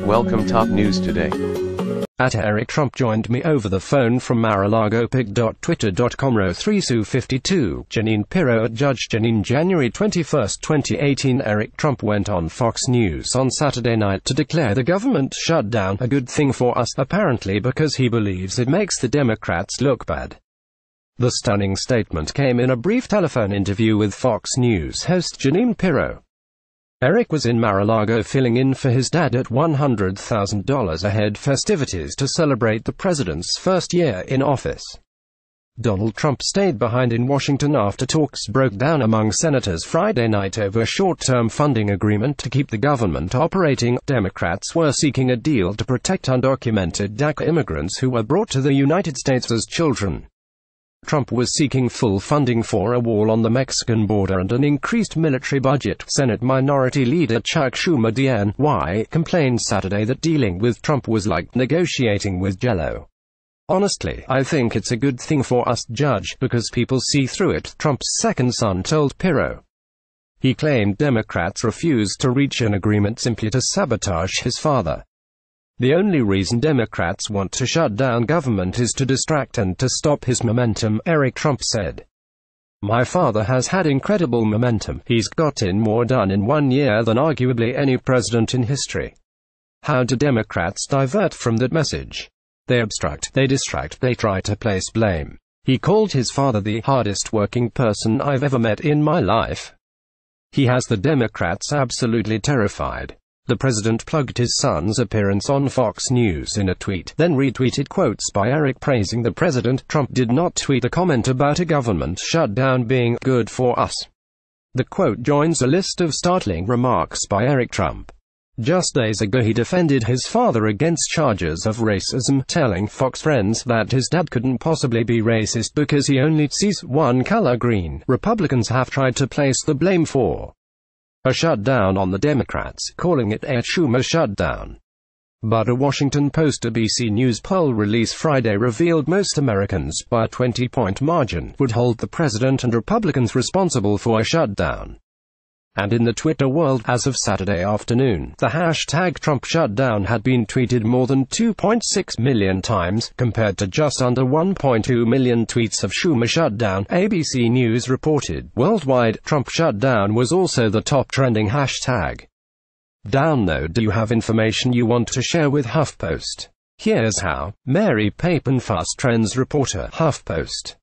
Welcome top news today. At Eric Trump joined me over the phone from Mar-a-Lago row 3 su 52 Janine Pirro at Judge Janine January 21, 2018 Eric Trump went on Fox News on Saturday night to declare the government shutdown a good thing for us, apparently because he believes it makes the Democrats look bad. The stunning statement came in a brief telephone interview with Fox News host Janine Pirro. Eric was in Mar-a-Lago filling in for his dad at $100,000 ahead festivities to celebrate the president's first year in office. Donald Trump stayed behind in Washington after talks broke down among senators Friday night over a short-term funding agreement to keep the government operating. Democrats were seeking a deal to protect undocumented DACA immigrants who were brought to the United States as children. Trump was seeking full funding for a wall on the Mexican border and an increased military budget. Senate Minority Leader Chuck Schumer Y. complained Saturday that dealing with Trump was like negotiating with Jello. Honestly, I think it's a good thing for us judge, because people see through it, Trump's second son told Piro. He claimed Democrats refused to reach an agreement simply to sabotage his father. The only reason Democrats want to shut down government is to distract and to stop his momentum, Eric Trump said. My father has had incredible momentum. He's gotten more done in one year than arguably any president in history. How do Democrats divert from that message? They obstruct, they distract, they try to place blame. He called his father the hardest working person I've ever met in my life. He has the Democrats absolutely terrified. The president plugged his son's appearance on Fox News in a tweet, then retweeted quotes by Eric praising the president. Trump did not tweet a comment about a government shutdown being good for us. The quote joins a list of startling remarks by Eric Trump. Just days ago he defended his father against charges of racism, telling Fox Friends that his dad couldn't possibly be racist because he only sees one color green. Republicans have tried to place the blame for a shutdown on the Democrats, calling it a Schumer shutdown. But a Washington Post ABC News poll release Friday revealed most Americans, by a 20-point margin, would hold the president and Republicans responsible for a shutdown. And in the Twitter world, as of Saturday afternoon, the hashtag Trump shutdown had been tweeted more than 2.6 million times, compared to just under 1.2 million tweets of Schumer shutdown, ABC News reported. Worldwide, Trump shutdown was also the top trending hashtag. Download Do you have information you want to share with HuffPost? Here's how. Mary Papenfuss Trends Reporter, HuffPost.